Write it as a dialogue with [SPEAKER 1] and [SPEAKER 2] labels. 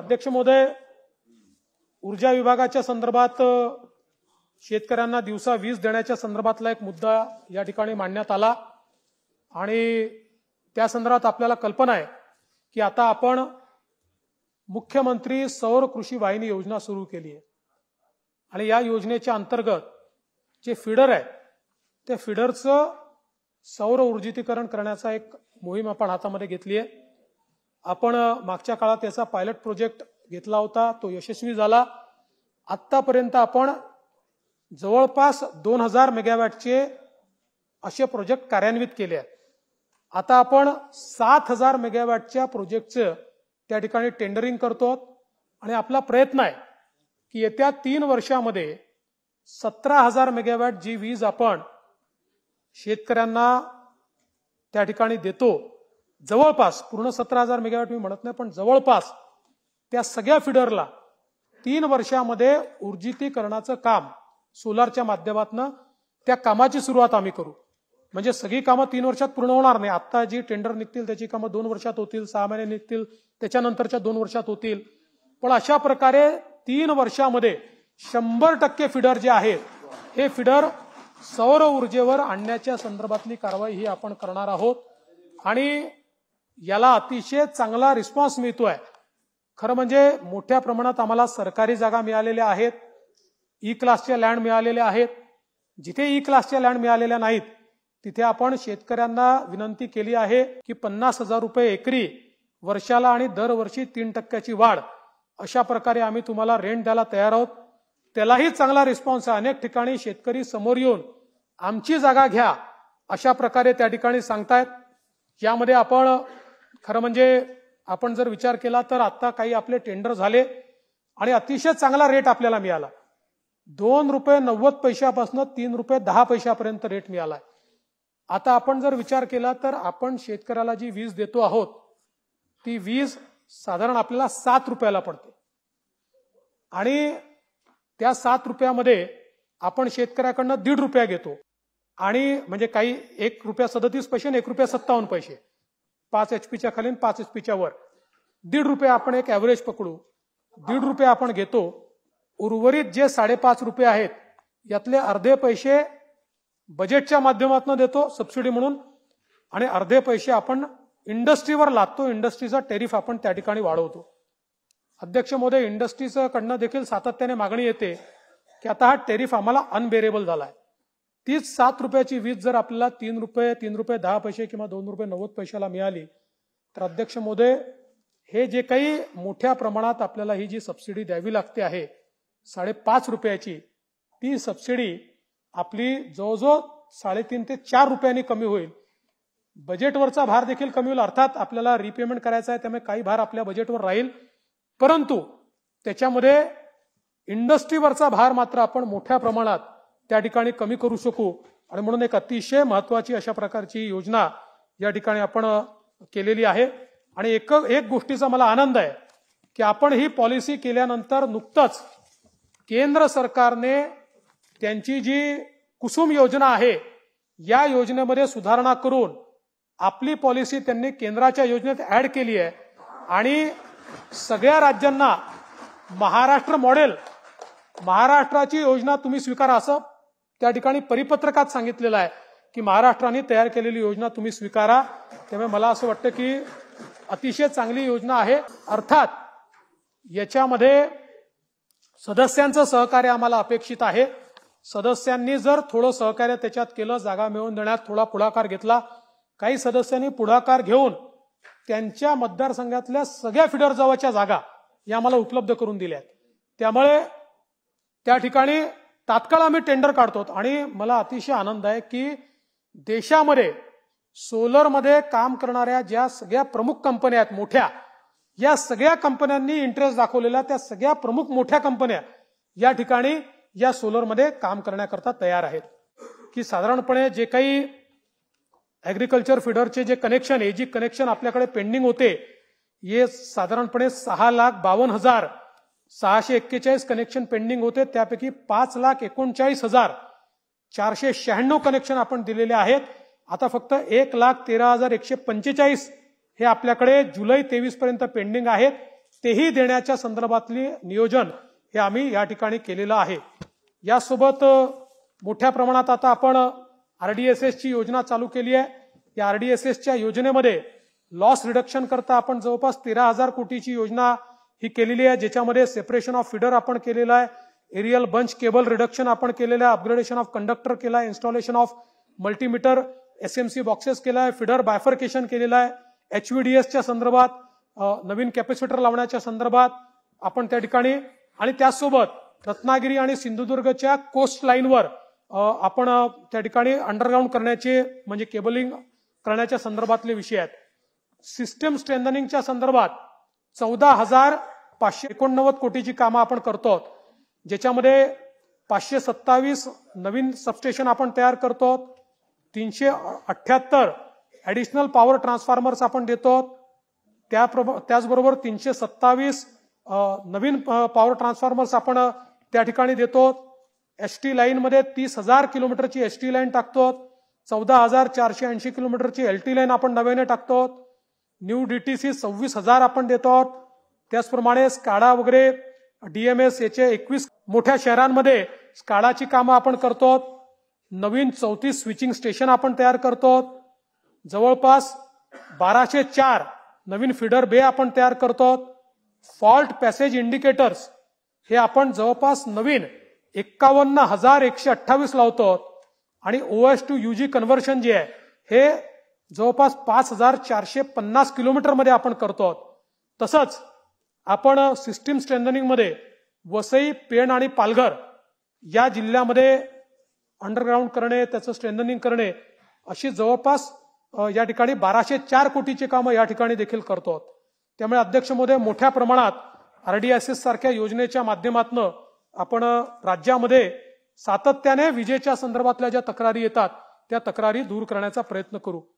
[SPEAKER 1] अध्यक्ष महोदय ऊर्जा विभागाच्या संदर्भात शेतकऱ्यांना दिवसा वीज देण्याच्या संदर्भातला एक मुद्दा या ठिकाणी मांडण्यात आला आणि त्या संदर्भात आपल्याला कल्पना आहे की आता आपण मुख्यमंत्री सौर कृषी वाहिनी योजना सुरू केली आहे आणि या योजनेच्या अंतर्गत जे फिडर आहे त्या फिडरचं सौर ऊर्जितीकरण करण्याचा एक मोहीम आपण हातामध्ये घेतली आहे आपण मागच्या काळात याचा पायलट प्रोजेक्ट घेतला होता तो यशस्वी झाला आत्तापर्यंत आपण जवळपास दोन हजार मेगावॅटचे असे प्रोजेक्ट कार्यान्वित केले आहेत आता आपण सात हजार मेगावॅटच्या प्रोजेक्टचं त्या ठिकाणी टेंडरिंग करतो आणि आपला प्रयत्न आहे की येत्या तीन वर्षामध्ये सतरा हजार मेगावॅट जी वीज आपण शेतकऱ्यांना त्या ठिकाणी देतो जवळपास पूर्ण सतरा हजार मेगावॅट मी म्हणत नाही पण जवळपास त्या सगळ्या फिडरला तीन वर्षामध्ये ऊर्जितीकरणाचं काम सोलारच्या माध्यमातनं त्या कामाची सुरुवात आम्ही करू म्हणजे सगळी कामं तीन वर्षात पूर्ण होणार नाही आता जी टेंडर निघतील त्याची कामं दोन वर्षात होतील सहा महिने निघतील त्याच्यानंतरच्या दोन वर्षात होतील पण अशा प्रकारे तीन वर्षामध्ये शंभर टक्के फिडर जे आहेत हे फिडर सौर ऊर्जेवर आणण्याच्या संदर्भातली कारवाई ही आपण करणार आहोत आणि याला अतिशय चांगला रिस्पॉन्स मिळतोय खरं म्हणजे मोठ्या प्रमाणात आम्हाला सरकारी जागा मिळालेल्या आहेत ई क्लासच्या लँड मिळालेल्या आहेत जिथे ई क्लासच्या लँड मिळालेल्या नाहीत तिथे आपण शेतकऱ्यांना विनंती केली आहे की पन्नास हजार रुपये एकरी वर्षाला आणि दरवर्षी तीन टक्क्याची वाढ अशा प्रकारे आम्ही तुम्हाला रेंट द्यायला तयार आहोत त्यालाही चांगला रिस्पॉन्स आहे अनेक ठिकाणी शेतकरी समोर येऊन आमची जागा घ्या अशा प्रकारे त्या ठिकाणी सांगतायत यामध्ये आपण खरं म्हणजे आपण जर विचार केला तर आता काही आपले टेंडर झाले आणि अतिशय चांगला रेट आपल्याला मिळाला दोन रुपये नव्वद पैशापासून तीन रुपये दहा पैशापर्यंत रेट मिळाला आता आपण जर विचार केला तर आपण शेतकऱ्याला जी वीज देतो आहोत ती वीज साधारण आपल्याला सात रुपयाला पडते आणि त्या सात रुपयामध्ये आपण शेतकऱ्याकडनं दीड रुपया घेतो आणि म्हणजे काही एक रुपया सदतीस पैसे आणि एक रुपया सत्तावन्न पैसे पाच एच पीच्या खाली पाच एच पीच्या वर दीड रुपये आपण एक ॲव्हरेज पकडू दीड रुपये आपण घेतो उर्वरित जे साडेपाच रुपये आहेत यातले अर्धे पैसे बजेटच्या माध्यमातून देतो सबसिडी म्हणून आणि अर्धे पैसे आपण इंडस्ट्रीवर लादतो इंडस्ट्रीचा टेरिफ आपण त्या ठिकाणी वाढवतो अध्यक्ष मोदय इंडस्ट्रीचं कडनं देखील सातत्याने मागणी येते की आता हा टेरिफ आम्हाला अनबेरेबल झाला आहे तीच सात रुपयाची वीज जर आपल्याला तीन रुपये तीन रुपये दहा पैसे किंवा दोन रुपये नव्वद पैशाला मिळाली तर अध्यक्ष मोदय हे जे काही मोठ्या प्रमाणात आपल्याला ही जी सबसिडी द्यावी लागते आहे साडेपाच रुपयाची ती सबसिडी आपली जवळजवळ साडेतीन ते चार रुपयांनी कमी होईल बजेटवरचा भार देखील कमी होईल अर्थात आपल्याला रिपेमेंट करायचा आहे त्यामुळे काही भार आपल्या बजेटवर राहील परंतु त्याच्यामध्ये इंडस्ट्रीवरचा भार मात्र आपण मोठ्या प्रमाणात त्या ठिकाणी कमी करू शकू आणि म्हणून एक अतिशय महत्वाची अशा प्रकारची योजना या ठिकाणी आपण केलेली आहे आणि एक एक गोष्टीचा मला आनंद आहे की आपण ही पॉलिसी केल्यानंतर नुकतंच केंद्र सरकारने त्यांची जी कुसुम योजना आहे या योजनेमध्ये सुधारणा करून आपली पॉलिसी त्यांनी केंद्राच्या योजनेत ऍड केली आहे आणि सगळ्या राज्यांना महाराष्ट्र मॉडेल महाराष्ट्राची योजना तुम्ही स्वीकारा असं त्या ठिकाणी परिपत्रकात सांगितलेलं आहे की महाराष्ट्राने तयार केलेली योजना तुम्ही स्वीकारा त्यामुळे मला असं वाटतं की अतिशय चांगली योजना आहे अर्थात याच्यामध्ये सदस्यांचं सहकार्य आम्हाला अपेक्षित आहे सदस्यांनी जर थोडं सहकार्य त्याच्यात केलं जागा मिळवून देण्यात थोडा पुढाकार घेतला काही सदस्यांनी पुढाकार घेऊन त्यांच्या मतदारसंघातल्या सगळ्या फिडर जवळच्या जागा या आम्हाला उपलब्ध करून दिल्या त्यामुळे त्या ठिकाणी तात्काळ आम्ही टेंडर काढतो आणि मला अतिशय आनंद आहे की देशामध्ये सोलरमध्ये काम करणाऱ्या ज्या सगळ्या प्रमुख कंपन्या आहेत मोठ्या या सगळ्या कंपन्यांनी इंटरेस्ट दाखवलेल्या त्या सगळ्या प्रमुख मोठ्या कंपन्या या ठिकाणी या सोलरमध्ये काम करण्याकरता तयार आहेत की साधारणपणे जे काही अॅग्रिकल्चर फिडरचे जे कनेक्शन जी कनेक्शन आपल्याकडे पेंडिंग होते हे साधारणपणे सहा लाख बावन्न हजार सहाशे एक्केचाळीस कनेक्शन पेंडिंग होते त्यापैकी पाच लाख एकोणचाळीस हजार चारशे शहाण्णव कनेक्शन आपण दिलेले आहेत आता फक्त एक लाख तेरा हजार एकशे पंचेचाळीस हे आपल्याकडे जुलै तेवीस पर्यंत पेंडिंग आहेत तेही देण्याच्या संदर्भातली नियोजन हे आम्ही या ठिकाणी केलेलं आहे यासोबत मोठ्या प्रमाणात आता आपण ची योजना चालू केली आहे या आरडीएसएसच्या योजनेमध्ये लॉस रिडक्शन करता आपण जवळपास तेरा हजार कोटीची योजना ही केलेली आहे ज्याच्यामध्ये सेपरेशन ऑफ फिडर आपण केलेला आहे एरियल बंच केबल रिडक्शन आपण केलेलं आहे अपग्रेडेशन ऑफ कंडक्टर केला आहे installation of multimeter SMC boxes केला आहे फिडर बायफर्केशन केलेलं आहे एचव्हीडीएसच्या संदर्भात नवीन कॅपॅसिटर लावण्याच्या संदर्भात आपण त्या ठिकाणी आणि त्यासोबत रत्नागिरी आणि सिंधुदुर्गच्या कोस्ट लाईनवर आपण त्या ठिकाणी अंडरग्राऊंड करण्याचे म्हणजे केबलिंग करण्याच्या संदर्भातले विषय आहेत सिस्टम स्ट्रेंथनिंगच्या संदर्भात चौदा हजार पाचशे एकोणनव्वद कोटीची कामं आपण करतो ज्याच्यामध्ये पाचशे सत्तावीस नवीन सबस्टेशन आपण तयार करतो तीनशे अठ्याहत्तर ॲडिशनल पॉवर ट्रान्सफॉर्मर्स आपण देतो त्या त्याचबरोबर तीनशे सत्तावीस नवीन पॉवर ट्रान्सफॉर्मर्स आपण त्या ठिकाणी देतो एस टी लाईनमध्ये तीस हजार किलोमीटरची एस टी लाईन टाकतो चौदा हजार चारशे ऐंशी किलोमीटरची एल टी लाईन आपण नव्याने टाकतो न्यू डी टी सी सव्वीस हजार आपण देतो आहोत त्याचप्रमाणे स्काडा वगैरे डीएमएस याचे एकवीस मोठ्या शहरांमध्ये स्काडाची कामं आपण करतो नवीन चौतीस स्विचिंग स्टेशन आपण तयार करतो जवळपास बाराशे चार नवीन फिडर बे आपण तयार करतो फॉल्ट पॅसेज इंडिकेटर्स हे आपण जवळपास नवीन एक्कावन्न हजार एकशे अठ्ठावीस लावतो आणि O S to UG conversion conversion जे आहे हे जवळपास पाच हजार चारशे पन्नास किलोमीटरमध्ये आपण करतो आहोत तसंच आपण सिस्टीम स्ट्रेंथनिंगमध्ये वसई पेण आणि पालघर या जिल्ह्यामध्ये अंडरग्राऊंड करणे त्याचं स्ट्रेंथनिंग करणे अशी जवळपास या ठिकाणी बाराशे चार कोटीची कामं या ठिकाणी देखील करतो आहोत त्यामुळे अध्यक्ष महोदय मोठ्या प्रमाणात आरडीएसएस सारख्या योजनेच्या माध्यमातून आपण राज्यामध्ये सातत्याने विजेच्या संदर्भातल्या ज्या तक्रारी येतात त्या तक्रारी दूर करण्याचा प्रयत्न करू